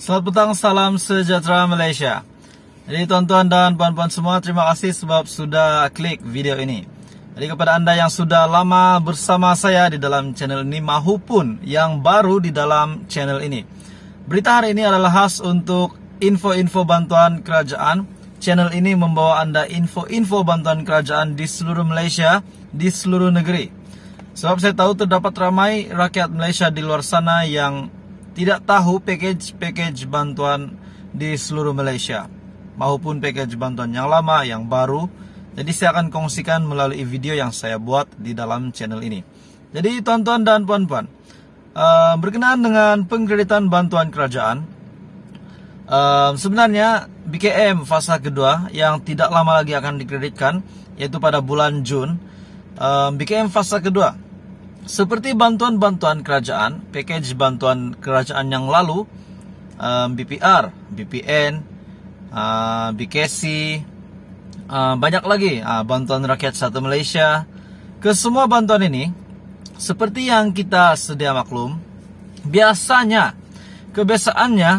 Selamat petang, salam sejahtera Malaysia. Jadi tuan-tuan dan puan-puan semua, terima kasih sebab sudah klik video ini. Jadi kepada anda yang sudah lama bersama saya di dalam channel ini maupun yang baru di dalam channel ini. Berita hari ini adalah khas untuk info-info bantuan kerajaan. Channel ini membawa anda info-info bantuan kerajaan di seluruh Malaysia, di seluruh negeri. Sebab saya tahu terdapat ramai rakyat Malaysia di luar sana yang tidak tahu package-package bantuan di seluruh Malaysia maupun package bantuan yang lama, yang baru. Jadi saya akan kongsikan melalui video yang saya buat di dalam channel ini. Jadi tuan-tuan dan puan-puan, uh, berkenaan dengan pengkreditan bantuan kerajaan, uh, sebenarnya BKM fasa kedua yang tidak lama lagi akan dikreditkan, yaitu pada bulan Jun, eh, BKM fasa kedua seperti bantuan-bantuan kerajaan, package bantuan kerajaan yang lalu, um, BPR, BPN, uh, BKC, uh, banyak lagi uh, bantuan rakyat satu Malaysia. ke semua bantuan ini, seperti yang kita sedia maklum, biasanya kebiasaannya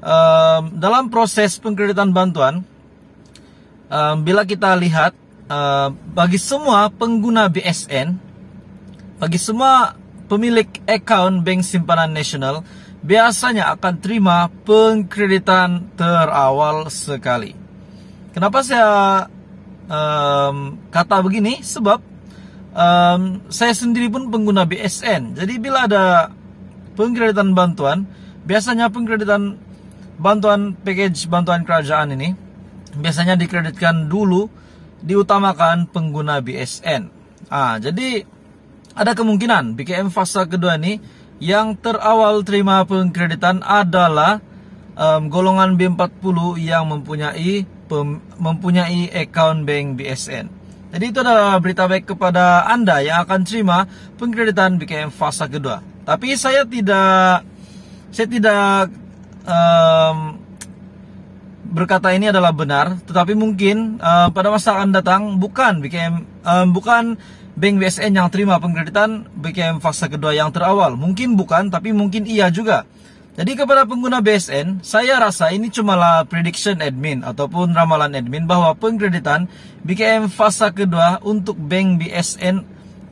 um, dalam proses pengkreditan bantuan, um, bila kita lihat bagi semua pengguna BSN bagi semua pemilik account Bank Simpanan Nasional biasanya akan terima pengkreditan terawal sekali. Kenapa saya um, kata begini? Sebab um, saya sendiri pun pengguna BSN. Jadi bila ada pengkreditan bantuan, biasanya pengkreditan bantuan package bantuan kerajaan ini biasanya dikreditkan dulu diutamakan pengguna BSN. Ah, jadi ada kemungkinan BKM fase kedua ini yang terawal terima pengkreditan adalah um, golongan B40 yang mempunyai pem, mempunyai account bank BSN. Jadi itu adalah berita baik kepada Anda yang akan terima pengkreditan BKM fase kedua. Tapi saya tidak saya tidak um, berkata ini adalah benar, tetapi mungkin uh, pada masa akan datang bukan BKM um, bukan Bank BSN yang terima pengkreditan BKM fase kedua yang terawal. Mungkin bukan, tapi mungkin iya juga. Jadi kepada pengguna BSN, saya rasa ini cumalah prediction admin ataupun ramalan admin bahwa pengkreditan BKM fase kedua untuk bank BSN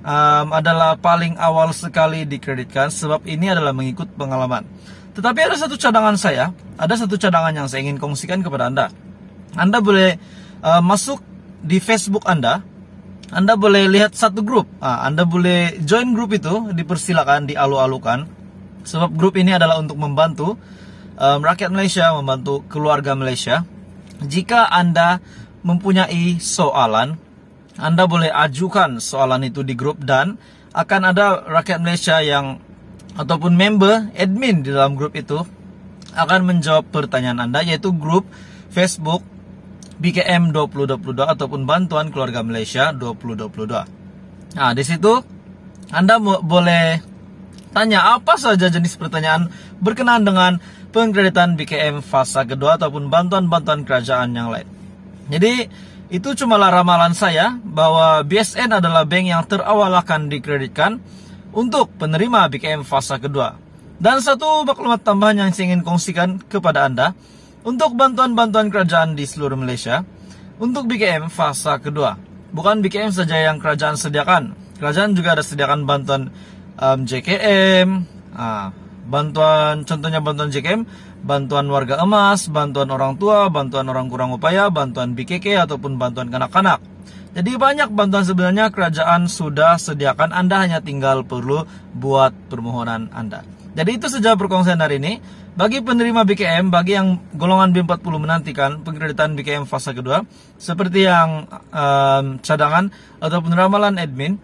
um, adalah paling awal sekali dikreditkan sebab ini adalah mengikut pengalaman. Tetapi ada satu cadangan saya, ada satu cadangan yang saya ingin kongsikan kepada Anda. Anda boleh uh, masuk di Facebook Anda, anda boleh lihat satu grup. Nah, Anda boleh join grup itu, dipersilakan, dialu-alukan. Sebab grup ini adalah untuk membantu um, rakyat Malaysia, membantu keluarga Malaysia. Jika Anda mempunyai soalan, Anda boleh ajukan soalan itu di grup dan akan ada rakyat Malaysia yang ataupun member admin di dalam grup itu akan menjawab pertanyaan Anda yaitu grup Facebook BKM 2022 ataupun bantuan keluarga Malaysia 2022. Nah, di situ Anda boleh tanya apa saja jenis pertanyaan berkenaan dengan pengkreditan BKM fase kedua ataupun bantuan-bantuan kerajaan yang lain. Jadi, itu cumalah ramalan saya bahwa BSN adalah bank yang terawal akan dikreditkan untuk penerima BKM fase kedua. Dan satu maklumat tambahan yang saya ingin kongsikan kepada Anda, untuk bantuan-bantuan kerajaan di seluruh Malaysia untuk BKM fasa kedua. Bukan BKM saja yang kerajaan sediakan, kerajaan juga ada sediakan bantuan um, JKM, uh, ah, bantuan contohnya bantuan JKM, bantuan warga emas, bantuan orang tua, bantuan orang kurang upaya, bantuan BKK ataupun bantuan kanak-kanak. Jadi banyak bantuan sebenarnya kerajaan sudah sediakan Anda hanya tinggal perlu buat permohonan Anda. Jadi itu sejauh perkongsian hari ini. Bagi penerima BKM, bagi yang golongan B40 menantikan pengkreditan BKM fase kedua, seperti yang um, cadangan atau ramalan admin,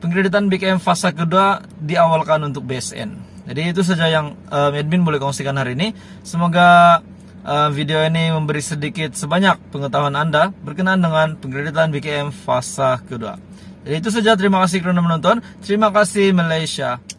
pengkreditan BKM fase kedua diawalkan untuk BSN. Jadi itu saja yang um, admin boleh kongsikan hari ini. Semoga um, video ini memberi sedikit sebanyak pengetahuan Anda berkenaan dengan pengkreditan BKM fase kedua. Jadi itu saja, terima kasih karena menonton. Terima kasih Malaysia.